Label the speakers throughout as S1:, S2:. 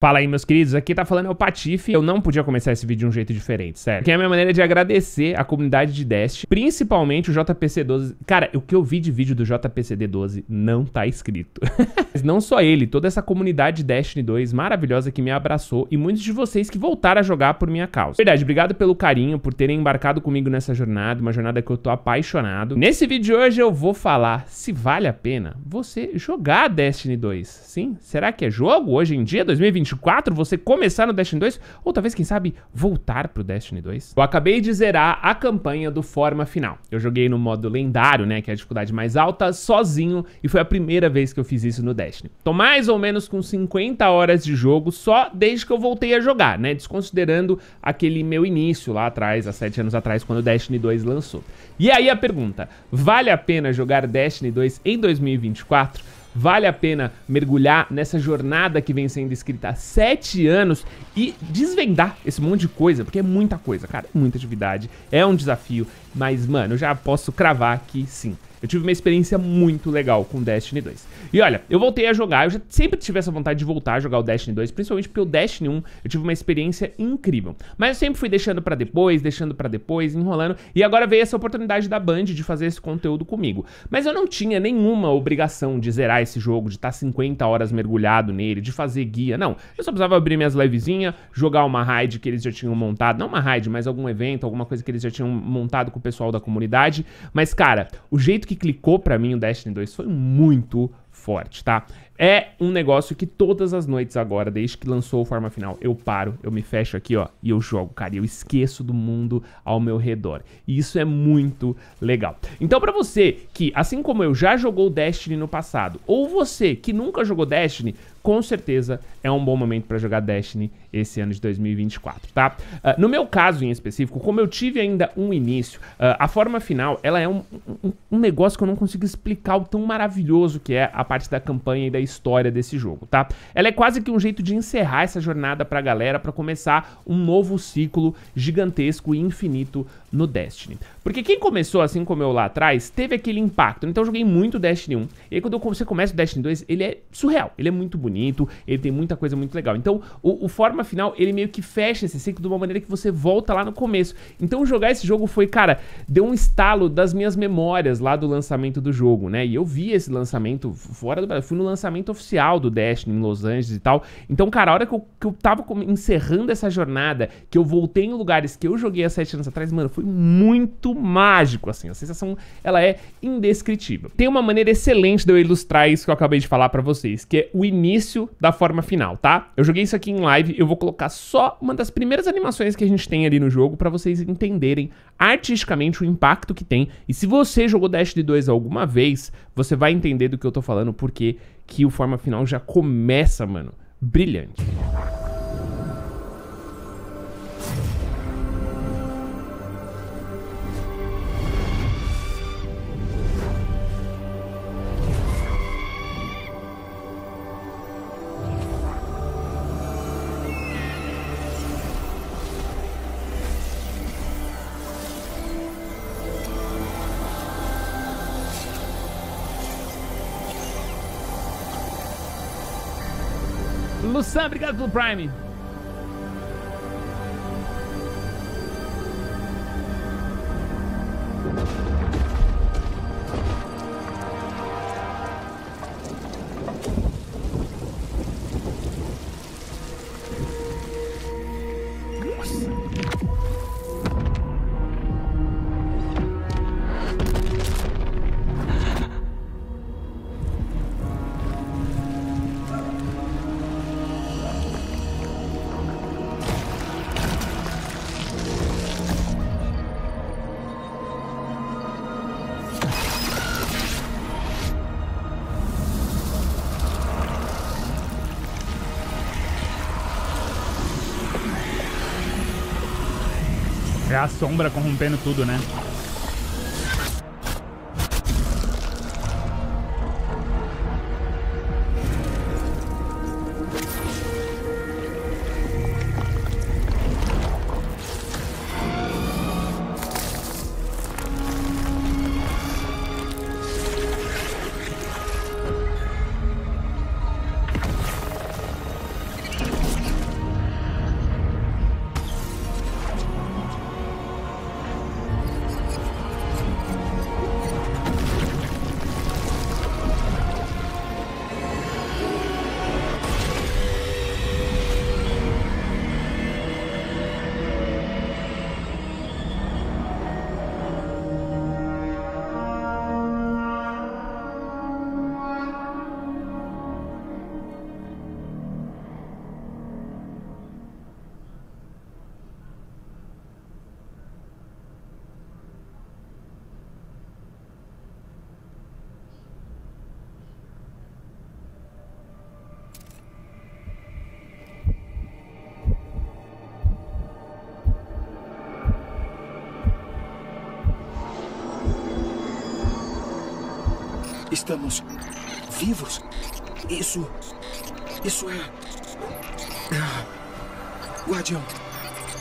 S1: Fala aí, meus queridos. Aqui tá falando é o Patife. Eu não podia começar esse vídeo de um jeito diferente, sério. Que é a minha maneira de agradecer a comunidade de Dest, principalmente o JPC12. Cara, o que eu vi de vídeo do JPCD12 não tá escrito. Mas não só ele, toda essa comunidade Destiny 2 maravilhosa que me abraçou e muitos de vocês que voltaram a jogar por minha causa. Verdade, obrigado pelo carinho, por terem embarcado comigo nessa jornada, uma jornada que eu tô apaixonado. Nesse vídeo de hoje eu vou falar se vale a pena você jogar Destiny 2. Sim? Será que é jogo hoje em dia, 2021? 2024, você começar no Destiny 2, ou talvez, quem sabe, voltar pro Destiny 2. Eu acabei de zerar a campanha do Forma Final. Eu joguei no modo lendário, né, que é a dificuldade mais alta, sozinho, e foi a primeira vez que eu fiz isso no Destiny. Tô mais ou menos com 50 horas de jogo só desde que eu voltei a jogar, né, desconsiderando aquele meu início lá atrás, há 7 anos atrás, quando o Destiny 2 lançou. E aí a pergunta, vale a pena jogar Destiny 2 em 2024? Vale a pena mergulhar nessa jornada que vem sendo escrita há sete anos e desvendar esse monte de coisa, porque é muita coisa, cara, é muita atividade, é um desafio, mas, mano, eu já posso cravar que sim. Eu tive uma experiência muito legal com Destiny 2. E olha, eu voltei a jogar, eu já sempre tive essa vontade de voltar a jogar o Destiny 2, principalmente porque o Destiny 1 eu tive uma experiência incrível. Mas eu sempre fui deixando pra depois, deixando pra depois, enrolando, e agora veio essa oportunidade da Band de fazer esse conteúdo comigo. Mas eu não tinha nenhuma obrigação de zerar esse jogo, de tá estar 50 horas mergulhado nele, de fazer guia, não. Eu só precisava abrir minhas livezinhas, jogar uma raid que eles já tinham montado, não uma raid, mas algum evento, alguma coisa que eles já tinham montado com o pessoal da comunidade. Mas, cara, o jeito que clicou para mim o Destiny 2 foi muito forte, tá? É um negócio que todas as noites agora, desde que lançou o Forma Final, eu paro, eu me fecho aqui, ó, e eu jogo, cara, eu esqueço do mundo ao meu redor. E isso é muito legal. Então para você que, assim como eu, já jogou Destiny no passado, ou você que nunca jogou Destiny, com certeza é um bom momento para jogar Destiny esse ano de 2024, tá? Uh, no meu caso em específico, como eu tive ainda um início, uh, a forma final, ela é um, um, um negócio que eu não consigo explicar o tão maravilhoso que é a parte da campanha e da história desse jogo, tá? Ela é quase que um jeito de encerrar essa jornada pra galera para começar um novo ciclo gigantesco e infinito no Destiny. Porque quem começou assim como eu lá atrás, teve aquele impacto. Então eu joguei muito Destiny 1. E aí quando você começa o Destiny 2, ele é surreal. Ele é muito bonito, ele tem muita coisa muito legal. Então o, o forma final, ele meio que fecha esse ciclo de uma maneira que você volta lá no começo. Então jogar esse jogo foi, cara, deu um estalo das minhas memórias lá do lançamento do jogo, né? E eu vi esse lançamento, fora do Brasil. Fui no lançamento oficial do Destiny em Los Angeles e tal. Então, cara, a hora que eu, que eu tava encerrando essa jornada, que eu voltei em lugares que eu joguei há sete anos atrás, mano, foi muito mágico, assim. A sensação, ela é indescritível. Tem uma maneira excelente de eu ilustrar isso que eu acabei de falar para vocês, que é o início da forma final, tá? Eu joguei isso aqui em live, eu vou colocar só uma das primeiras animações que a gente tem ali no jogo para vocês entenderem artisticamente o impacto que tem. E se você jogou Destiny 2 alguma vez, você vai entender do que eu tô falando explicando que o Forma Final já começa, mano, brilhante. Luciano, obrigado pelo Prime. a sombra corrompendo tudo, né? Estamos vivos? Isso. Isso é. Ah, guardião,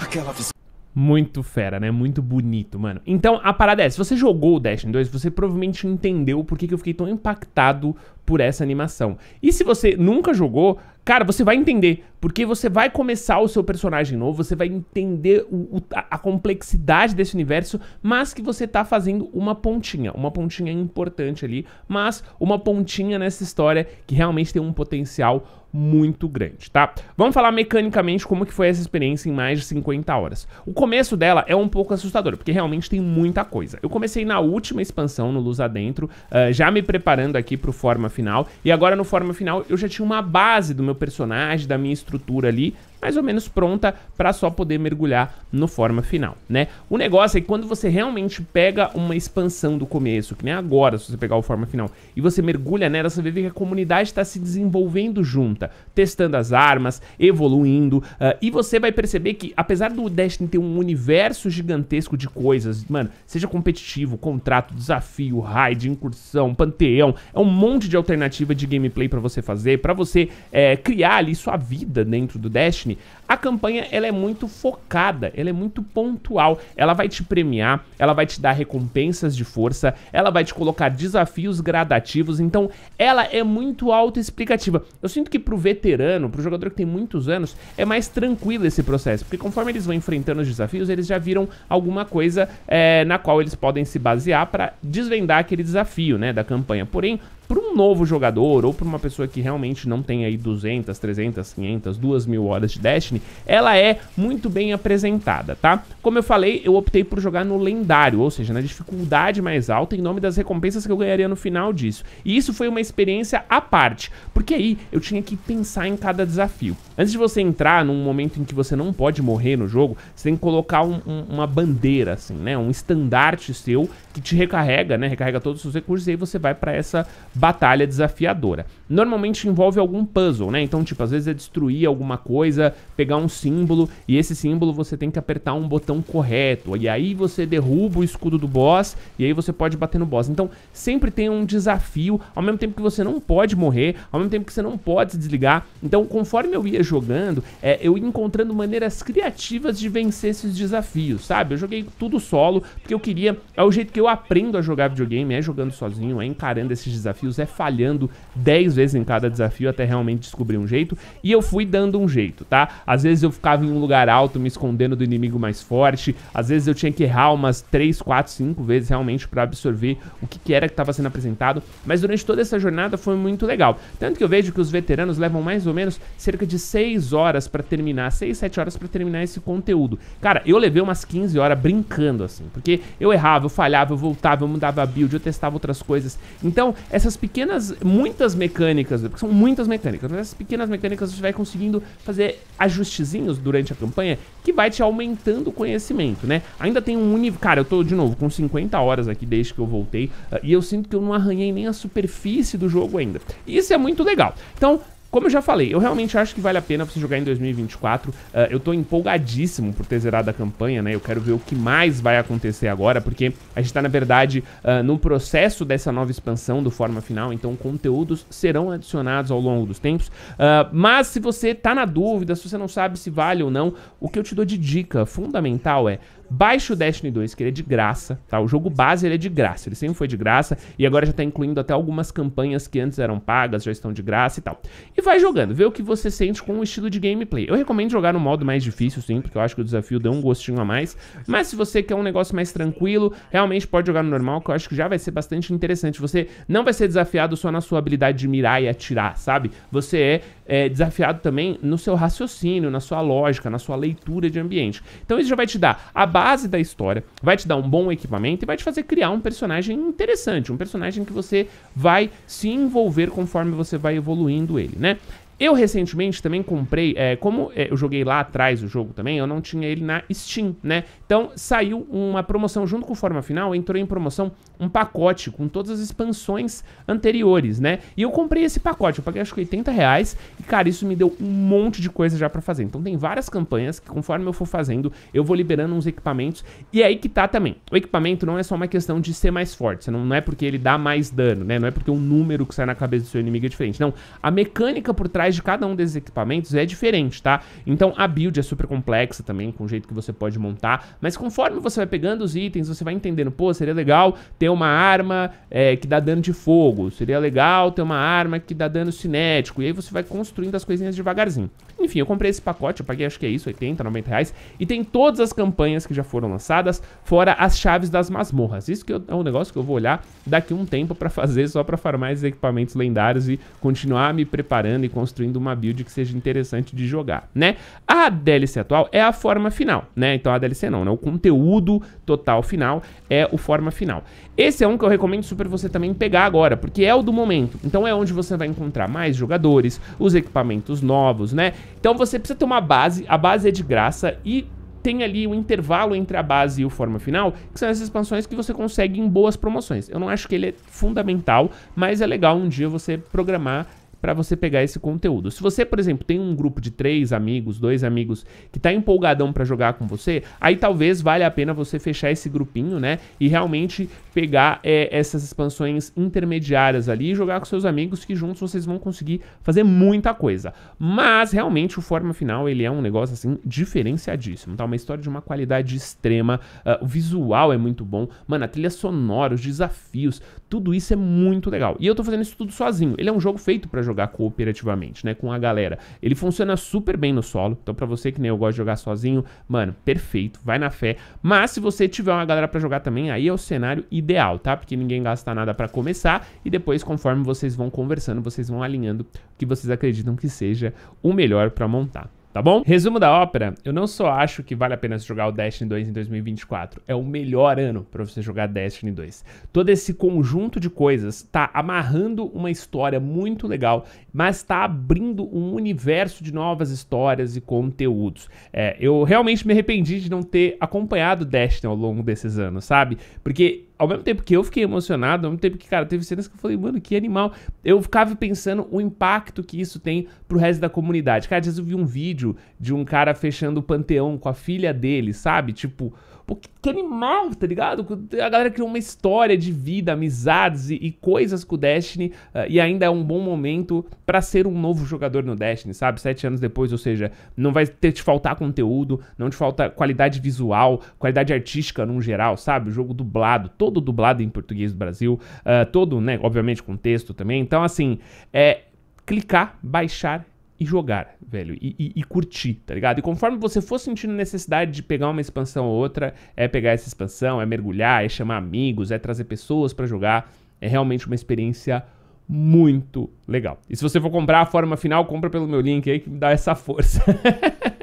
S1: aquela visão. Muito fera, né? Muito bonito, mano. Então, a parada é, se você jogou o Destiny 2, você provavelmente entendeu por que eu fiquei tão impactado por essa animação. E se você nunca jogou, cara, você vai entender, porque você vai começar o seu personagem novo, você vai entender o, o, a, complexidade desse universo, mas que você tá fazendo uma pontinha, uma pontinha importante ali, mas uma pontinha nessa história que realmente tem um potencial muito grande, tá? Vamos falar mecanicamente como que foi essa experiência em mais de 50 horas. O começo dela é um pouco assustador, porque realmente tem muita coisa. Eu comecei na última expansão, no Luz Adentro, uh, já me preparando aqui pro Forma final. E agora no Forma Final eu já tinha uma base do meu personagem, da minha estrutura ali, mais ou menos pronta para só poder mergulhar no forma final, né? O negócio é que quando você realmente pega uma expansão do começo, que nem agora, se você pegar o forma final, e você mergulha nela, você vê que a comunidade está se desenvolvendo junta, testando as armas, evoluindo, uh, e você vai perceber que, apesar do Destiny ter um universo gigantesco de coisas, mano, seja competitivo, contrato, desafio, raid, incursão, panteão, é um monte de alternativa de gameplay para você fazer, para você é, criar ali sua vida dentro do Destiny, me A campanha ela é muito focada, ela é muito pontual. Ela vai te premiar, ela vai te dar recompensas de força, ela vai te colocar desafios gradativos. Então, ela é muito autoexplicativa. Eu sinto que pro veterano, pro jogador que tem muitos anos, é mais tranquilo esse processo, porque conforme eles vão enfrentando os desafios, eles já viram alguma coisa é, na qual eles podem se basear para desvendar aquele desafio, né, da campanha. Porém, para um novo jogador ou para uma pessoa que realmente não tem aí 200, 300, 500, 2 mil horas de Destiny, ela é muito bem apresentada, tá? Como eu falei, eu optei por jogar no lendário, ou seja, na dificuldade mais alta, em nome das recompensas que eu ganharia no final disso. E isso foi uma experiência à parte, porque aí eu tinha que pensar em cada desafio. Antes de você entrar num momento em que você não pode morrer no jogo, você tem que colocar um, um, uma bandeira, assim, né? Um estandarte seu que te recarrega, né? Recarrega todos os seus recursos e aí você vai para essa batalha desafiadora. Normalmente envolve algum puzzle, né? Então, tipo, às vezes é destruir alguma coisa, pegar pegar um símbolo e esse símbolo você tem que apertar um botão correto. E aí você derruba o escudo do boss e aí você pode bater no boss. Então sempre tem um desafio, ao mesmo tempo que você não pode morrer, ao mesmo tempo que você não pode se desligar. Então conforme eu ia jogando, é, eu ia encontrando maneiras criativas de vencer esses desafios, sabe? Eu joguei tudo solo porque eu queria, é o jeito que eu aprendo a jogar videogame, é jogando sozinho, é encarando esses desafios, é falhando 10 vezes em cada desafio até realmente descobrir um jeito. E eu fui dando um jeito, tá? Às vezes eu ficava em um lugar alto, me escondendo do inimigo mais forte. Às vezes eu tinha que errar umas 3, 4, 5 vezes realmente para absorver o que, que era que estava sendo apresentado. Mas durante toda essa jornada foi muito legal. Tanto que eu vejo que os veteranos levam mais ou menos cerca de 6 horas para terminar, 6, 7 horas para terminar esse conteúdo. Cara, eu levei umas 15 horas brincando assim, porque eu errava, eu falhava, eu voltava, eu mudava a build, eu testava outras coisas. Então, essas pequenas, muitas mecânicas, porque são muitas mecânicas, mas essas pequenas mecânicas você vai conseguindo fazer ajustes ajustezinhos durante a campanha que vai te aumentando o conhecimento, né? Ainda tem um nível. Cara, eu tô de novo com 50 horas aqui desde que eu voltei ah, e eu sinto que eu não arranhei nem a superfície do jogo ainda. Isso é muito legal. Então, como eu já falei, eu realmente acho que vale a pena você jogar em 2024. Uh, eh, eu tô empolgadíssimo por ter zerado a campanha, né? Eu quero ver o que mais vai acontecer agora, porque a gente tá, na verdade, uh, processo dessa nova expansão do Forma Final, então conteúdos serão adicionados ao longo dos tempos. Uh, mas se você tá na dúvida, se você não sabe se vale ou não, o que eu te dou de dica fundamental é Baixe o Destiny 2, que ele é de graça, tá? O jogo base ele é de graça, ele sempre foi de graça e agora já tá incluindo até algumas campanhas que antes eram pagas, já estão de graça e tal. E vai jogando, vê o que você sente com o estilo de gameplay. Eu recomendo jogar no modo mais difícil, sim, porque eu acho que o desafio deu um gostinho a mais, mas se você quer um negócio mais tranquilo, realmente pode jogar no normal, que eu acho que já vai ser bastante interessante. Você não vai ser desafiado só na sua habilidade de mirar e atirar, sabe? Você é é, desafiado também no seu raciocínio, na sua lógica, na sua leitura de ambiente. Então isso já vai te dar a base da história, vai te dar um bom equipamento e vai te fazer criar um personagem interessante, um personagem que você vai se envolver conforme você vai evoluindo ele, né? Eu recentemente também comprei, é, como é, eu joguei lá atrás o jogo também, eu não tinha ele na Steam, né? Então saiu uma promoção junto com o Forma Final, entrou em promoção um pacote com todas as expansões anteriores, né? E eu comprei esse pacote, eu paguei acho que 80 reais e, cara, isso me deu um monte de coisa já para fazer. Então tem várias campanhas que conforme eu for fazendo, eu vou liberando uns equipamentos e é aí que tá também. O equipamento não é só uma questão de ser mais forte, não, não é porque ele dá mais dano, né? Não é porque o número que sai na cabeça do seu inimigo é diferente. Não, a mecânica por trás trás de cada um desses equipamentos é diferente, tá? Então a build é super complexa também, com o jeito que você pode montar, mas conforme você vai pegando os itens, você vai entendendo, pô, seria legal ter uma arma é, que dá dano de fogo, seria legal ter uma arma que dá dano cinético, e aí você vai construindo as coisinhas devagarzinho. Enfim, eu comprei esse pacote, eu paguei acho que é isso, 80, 90 reais, e tem todas as campanhas que já foram lançadas, fora as chaves das masmorras. Isso que eu, é um negócio que eu vou olhar daqui um tempo pra fazer, só pra farmar esses equipamentos lendários e continuar me preparando e construindo construindo uma build que seja interessante de jogar, né? A DLC atual é a forma final, né? Então a DLC não, né? O conteúdo total final é o forma final. Esse é um que eu recomendo super você também pegar agora, porque é o do momento. Então é onde você vai encontrar mais jogadores, os equipamentos novos, né? Então você precisa ter uma base, a base é de graça e tem ali o um intervalo entre a base e o forma final, que são as expansões que você consegue em boas promoções. Eu não acho que ele é fundamental, mas é legal um dia você programar para você pegar esse conteúdo. Se você, por exemplo, tem um grupo de três amigos, dois amigos que tá empolgadão para jogar com você, aí talvez valha a pena você fechar esse grupinho, né? E realmente pegar é, essas expansões intermediárias ali e jogar com seus amigos que juntos vocês vão conseguir fazer muita coisa. Mas realmente o Forma Final ele é um negócio assim diferenciadíssimo, tá? Uma história de uma qualidade extrema, uh, o visual é muito bom, mano, a trilha sonora, os desafios, tudo isso é muito legal. E eu tô fazendo isso tudo sozinho. Ele é um jogo feito para jogar jogar cooperativamente, né? Com a galera. Ele funciona super bem no solo. Então, pra você que nem eu gosta de jogar sozinho, mano, perfeito, vai na fé. Mas se você tiver uma galera pra jogar também, aí é o cenário ideal, tá? Porque ninguém gasta nada pra começar e depois, conforme vocês vão conversando, vocês vão alinhando o que vocês acreditam que seja o melhor pra montar tá bom? Resumo da ópera, eu não só acho que vale a pena jogar o Destiny 2 em 2024, é o melhor ano para você jogar Destiny 2. Todo esse conjunto de coisas tá amarrando uma história muito legal, mas tá abrindo um universo de novas histórias e conteúdos. É, eu realmente me arrependi de não ter acompanhado Destiny ao longo desses anos, sabe? Porque ao mesmo tempo que eu fiquei emocionado, ao mesmo tempo que, cara, teve cenas que eu falei, mano, que animal. Eu ficava pensando o impacto que isso tem pro resto da comunidade. Cara, às vezes eu vi um vídeo de um cara fechando o panteão com a filha dele, sabe? Tipo, pô, que animal, tá ligado? A galera criou uma história de vida, amizades e, e coisas com o Destiny, uh, e ainda é um bom momento para ser um novo jogador no Destiny, sabe? Sete anos depois, ou seja, não vai ter te faltar conteúdo, não te falta qualidade visual, qualidade artística num geral, sabe? O jogo dublado, todo todo dublado em português do Brasil, uh, todo, né, obviamente com texto também. Então, assim, é clicar, baixar e jogar, velho, e, e, e, curtir, tá ligado? E conforme você for sentindo necessidade de pegar uma expansão ou outra, é pegar essa expansão, é mergulhar, é chamar amigos, é trazer pessoas para jogar, é realmente uma experiência muito legal. E se você for comprar a forma final, compra pelo meu link aí que me dá essa força.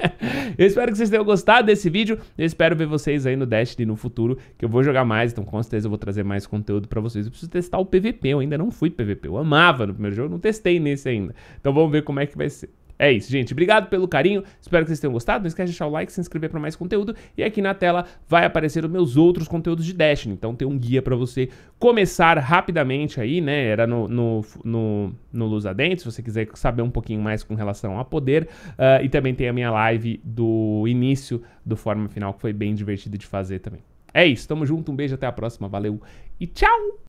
S1: Eu espero que vocês tenham gostado desse vídeo. Eu espero ver vocês aí no Destiny no futuro, que eu vou jogar mais, então com certeza eu vou trazer mais conteúdo pra vocês. Eu preciso testar o PVP, eu ainda não fui PVP. Eu amava no primeiro jogo, não testei nesse ainda. Então vamos ver como é que vai ser. É isso, gente. Obrigado pelo carinho. Espero que vocês tenham gostado. Não esquece de deixar o like, se inscrever para mais conteúdo. E aqui na tela vai aparecer os meus outros conteúdos de Destiny. Então tem um guia para você começar rapidamente aí, né? Era no, no, no, no se você quiser saber um pouquinho mais com relação a poder. Uh, e também tem a minha live do início do Forma Final, que foi bem divertido de fazer também. É isso, tamo junto, um beijo, até a próxima, valeu e tchau!